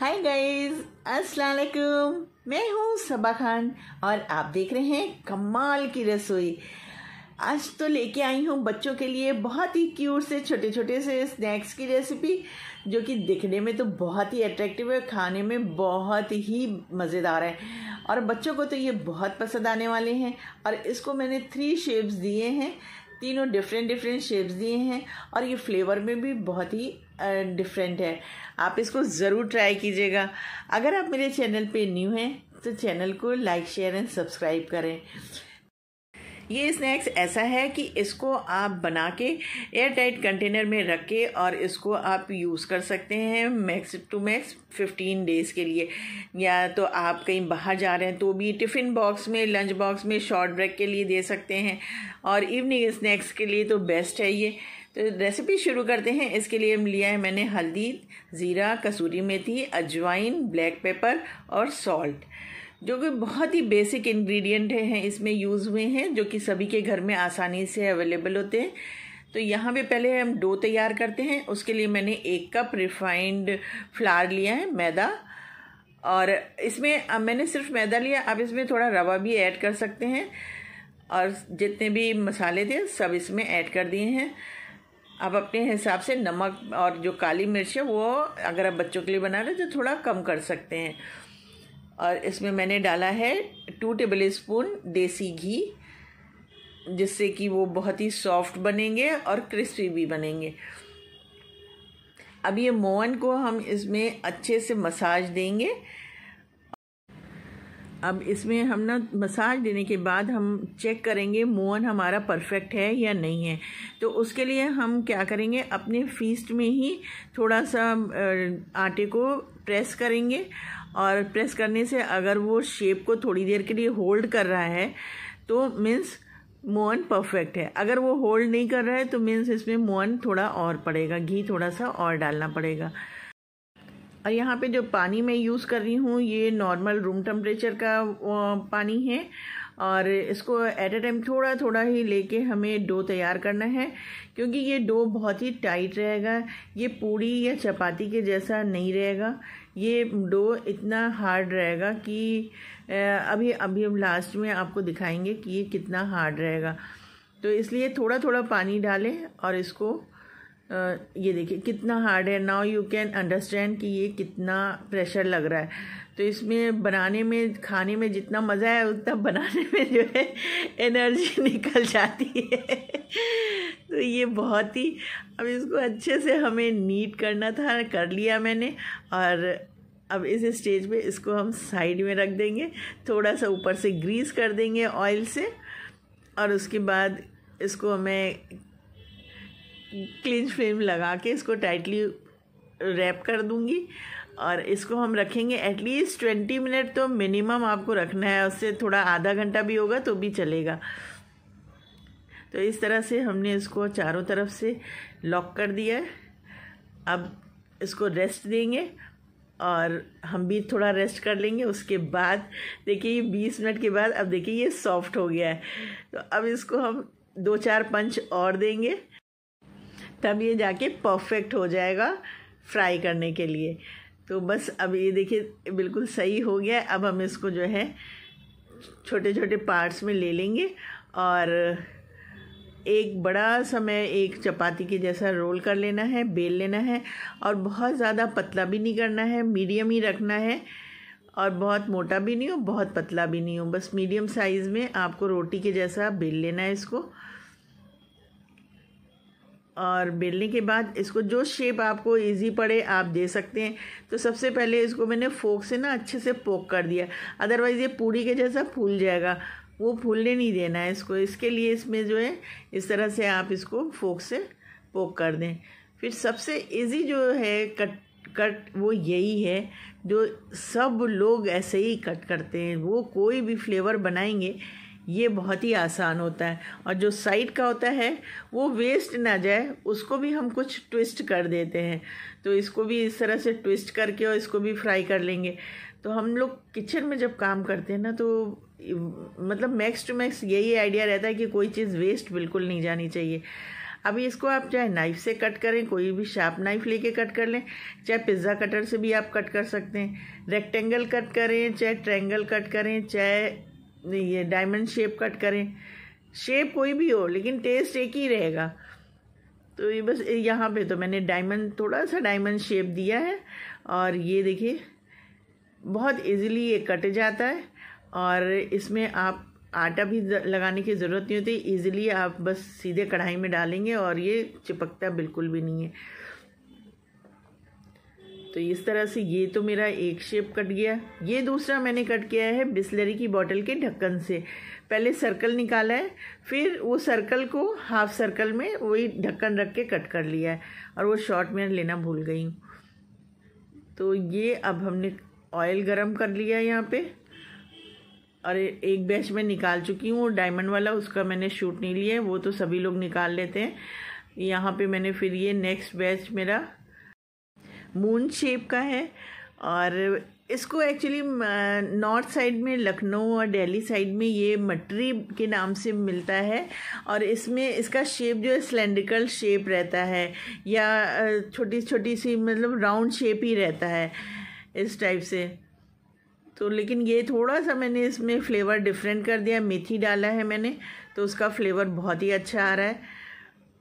hi guys अस्सलाम वालेकुम मैं हूँ सबा खान और आप देख रहे हैं कमाल की रसोई आज तो लेके आई हूँ बच्चों के लिए बहुत ही क्यूट से छोटे छोटे से स्नैक्स की रेसिपी जो कि दिखने में तो बहुत ही अट्रैक्टिव है खाने में बहुत ही मज़ेदार है और बच्चों को तो ये बहुत पसंद आने वाले हैं और इसको मैंने थ्री शेप्स दिए हैं तीनों डिफरेंट डिफरेंट शेप्स दिए हैं और ये फ्लेवर में भी बहुत ही डिफरेंट है आप इसको ज़रूर ट्राई कीजिएगा अगर आप मेरे चैनल पे न्यू हैं तो चैनल को लाइक शेयर एंड सब्सक्राइब करें ये स्नैक्स ऐसा है कि इसको आप बना के एयर टाइट कंटेनर में रख के और इसको आप यूज़ कर सकते हैं max to max fifteen days के लिए या तो आप कहीं बाहर जा रहे हैं तो भी टिफ़िन बॉक्स में लंच बॉक्स में शॉर्ट ब्रेक के लिए दे सकते हैं और इवनिंग स्नैक्स के लिए तो बेस्ट है ये तो रेसिपी शुरू करते हैं इसके लिए लिया है मैंने हल्दी ज़ीरा कसूरी मेथी अजवाइन ब्लैक पेपर और सॉल्ट जो कि बहुत ही बेसिक इंग्रेडिएंट हैं इसमें यूज़ हुए हैं जो कि सभी के घर में आसानी से अवेलेबल होते हैं तो यहाँ पे पहले हम डो तैयार करते हैं उसके लिए मैंने एक कप रिफाइंड फ्लावर लिया है मैदा और इसमें अब मैंने सिर्फ मैदा लिया आप इसमें थोड़ा रवा भी ऐड कर सकते हैं और जितने भी मसाले थे सब इसमें ऐड कर दिए हैं आप अपने हिसाब से नमक और जो काली मिर्च है वो अगर आप बच्चों के लिए बना रहे तो थोड़ा कम कर सकते हैं और इसमें मैंने डाला है टू टेबल स्पून देसी घी जिससे कि वो बहुत ही सॉफ्ट बनेंगे और क्रिस्पी भी बनेंगे अब ये मोहन को हम इसमें अच्छे से मसाज देंगे अब इसमें हम ना मसाज देने के बाद हम चेक करेंगे मोहन हमारा परफेक्ट है या नहीं है तो उसके लिए हम क्या करेंगे अपने फीस्ट में ही थोड़ा सा आटे को प्रेस करेंगे और प्रेस करने से अगर वो शेप को थोड़ी देर के लिए होल्ड कर रहा है तो मीन्स मोहन परफेक्ट है अगर वो होल्ड नहीं कर रहा है तो मीन्स इसमें मोहन थोड़ा और पड़ेगा घी थोड़ा सा और डालना पड़ेगा और यहाँ पे जो पानी मैं यूज़ कर रही हूँ ये नॉर्मल रूम टेम्परेचर का पानी है और इसको एट अ टाइम थोड़ा थोड़ा ही लेके हमें डो तैयार करना है क्योंकि ये डो बहुत ही टाइट रहेगा ये पूड़ी या चपाती के जैसा नहीं रहेगा ये डो इतना हार्ड रहेगा कि अभी अभी हम लास्ट में आपको दिखाएंगे कि ये कितना हार्ड रहेगा तो इसलिए थोड़ा थोड़ा पानी डालें और इसको ये देखिए कितना हार्ड है नाउ यू कैन अंडरस्टैंड कि ये कितना प्रेशर लग रहा है तो इसमें बनाने में खाने में जितना मज़ा है उतना बनाने में जो है एनर्जी निकल जाती है तो ये बहुत ही अब इसको अच्छे से हमें नीट करना था कर लिया मैंने और अब इस स्टेज पे इसको हम साइड में रख देंगे थोड़ा सा ऊपर से ग्रीस कर देंगे ऑयल से और उसके बाद इसको हमें क्लिंच फ्रेम लगा के इसको टाइटली रैप कर दूंगी और इसको हम रखेंगे एटलीस्ट ट्वेंटी मिनट तो मिनिमम आपको रखना है उससे थोड़ा आधा घंटा भी होगा तो भी चलेगा तो इस तरह से हमने इसको चारों तरफ से लॉक कर दिया है अब इसको रेस्ट देंगे और हम भी थोड़ा रेस्ट कर लेंगे उसके बाद देखिए ये बीस मिनट के बाद अब देखिए ये सॉफ्ट हो गया है तो अब इसको हम दो चार पंच और देंगे तब ये जाके परफेक्ट हो जाएगा फ्राई करने के लिए तो बस अब ये देखिए बिल्कुल सही हो गया अब हम इसको जो है छोटे छोटे पार्ट्स में ले लेंगे और एक बड़ा सा मैं एक चपाती के जैसा रोल कर लेना है बेल लेना है और बहुत ज़्यादा पतला भी नहीं करना है मीडियम ही रखना है और बहुत मोटा भी नहीं हो बहुत पतला भी नहीं हो बस मीडियम साइज़ में आपको रोटी के जैसा बेल लेना है इसको और बेलने के बाद इसको जो शेप आपको इजी पड़े आप दे सकते हैं तो सबसे पहले इसको मैंने फोक से ना अच्छे से पोक कर दिया अदरवाइज़ ये पूड़ी के जैसा फूल जाएगा वो फूलने नहीं देना है इसको इसके लिए इसमें जो है इस तरह से आप इसको फोक से पोक कर दें फिर सबसे इजी जो है कट कट वो यही है जो सब लोग ऐसे ही कट करते हैं वो कोई भी फ्लेवर बनाएंगे ये बहुत ही आसान होता है और जो साइड का होता है वो वेस्ट ना जाए उसको भी हम कुछ ट्विस्ट कर देते हैं तो इसको भी इस तरह से ट्विस्ट करके और इसको भी फ्राई कर लेंगे तो हम लोग किचन में जब काम करते हैं ना तो मतलब मैक्स टू मैक्स यही आइडिया रहता है कि कोई चीज़ वेस्ट बिल्कुल नहीं जानी चाहिए अभी इसको आप चाहे नाइफ से कट करें कोई भी शार्प नाइफ लेके कट कर लें चाहे पिज़्ज़ा कटर से भी आप कट कर सकते हैं रेक्टेंगल कट करें चाहे ट्रेंगल कट करें चाहे ये डायमंड शेप कट करें शेप कोई भी हो लेकिन टेस्ट एक ही रहेगा तो ये बस यहाँ पे तो मैंने डायमंड थोड़ा सा डायमंड शेप दिया है और ये देखिए बहुत इजीली ये कट जाता है और इसमें आप आटा भी लगाने की ज़रूरत नहीं होती इजीली आप बस सीधे कढ़ाई में डालेंगे और ये चिपकता बिल्कुल भी नहीं है तो इस तरह से ये तो मेरा एक शेप कट गया ये दूसरा मैंने कट किया है बिस्लरी की बॉटल के ढक्कन से पहले सर्कल निकाला है फिर वो सर्कल को हाफ सर्कल में वही ढक्कन रख के कट कर लिया है और वो शॉर्ट में लेना भूल गई हूँ तो ये अब हमने ऑयल गरम कर लिया यहाँ पे और एक बैच में निकाल चुकी हूँ डायमंड वाला उसका मैंने शूट नहीं लिया वो तो सभी लोग निकाल लेते हैं यहाँ पे मैंने फिर ये नेक्स्ट बैच मेरा मून शेप का है और इसको एक्चुअली नॉर्थ साइड में लखनऊ और दिल्ली साइड में ये मटरी के नाम से मिलता है और इसमें इसका शेप जो है सिलेंड्रिकल शेप रहता है या छोटी छोटी सी मतलब राउंड शेप ही रहता है इस टाइप से तो लेकिन ये थोड़ा सा मैंने इसमें फ्लेवर डिफरेंट कर दिया मेथी डाला है मैंने तो उसका फ्लेवर बहुत ही अच्छा आ रहा है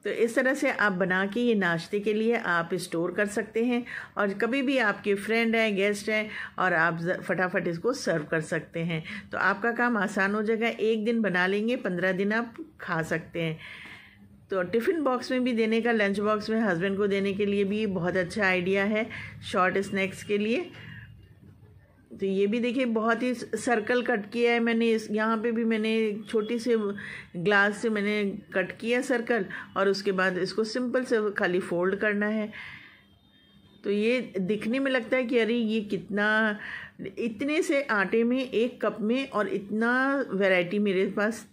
तो इस तरह से आप बना के ये नाश्ते के लिए आप स्टोर कर सकते हैं और कभी भी आपके फ्रेंड हैं गेस्ट हैं और आप फटाफट इसको सर्व कर सकते हैं तो आपका काम आसान हो जाएगा एक दिन बना लेंगे पंद्रह दिन आप खा सकते हैं तो टिफ़िन बॉक्स में भी देने का लंच बॉक्स में हस्बैंड को देने के लिए भी बहुत अच्छा आइडिया है शॉर्ट स्नैक्स के लिए तो ये भी देखिए बहुत ही सर्कल कट किया है मैंने इस यहाँ पे भी मैंने छोटी से ग्लास से मैंने कट किया सर्कल और उसके बाद इसको सिंपल से खाली फोल्ड करना है तो ये दिखने में लगता है कि अरे ये कितना इतने से आटे में एक कप में और इतना वैरायटी मेरे पास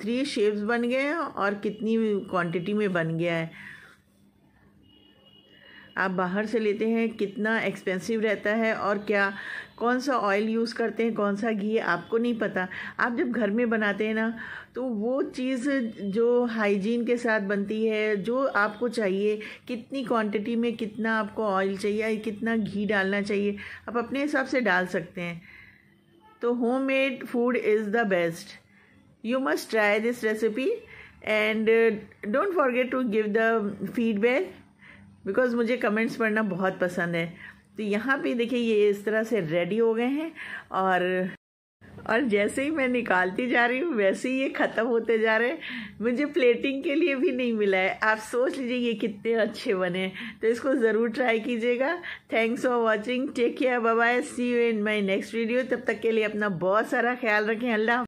थ्री शेप्स बन गए हैं और कितनी क्वांटिटी में बन गया है आप बाहर से लेते हैं कितना एक्सपेंसिव रहता है और क्या कौन सा ऑयल यूज़ करते हैं कौन सा घी आपको नहीं पता आप जब घर में बनाते हैं ना तो वो चीज़ जो हाइजीन के साथ बनती है जो आपको चाहिए कितनी क्वांटिटी में कितना आपको ऑयल चाहिए कितना घी डालना चाहिए आप अपने हिसाब से डाल सकते हैं तो home made food is the best you must try this recipe and don't forget to give the feedback because मुझे कमेंट्स पढ़ना बहुत पसंद है तो यहाँ पे देखिए ये इस तरह से रेडी हो गए हैं और और जैसे ही मैं निकालती जा रही हूँ वैसे ही ये ख़त्म होते जा रहे हैं मुझे प्लेटिंग के लिए भी नहीं मिला है आप सोच लीजिए ये कितने अच्छे बने तो इसको ज़रूर ट्राई कीजिएगा thanks for watching take care bye see you in my next video तब तक के लिए अपना बहुत सारा ख्याल रखें अल्लाह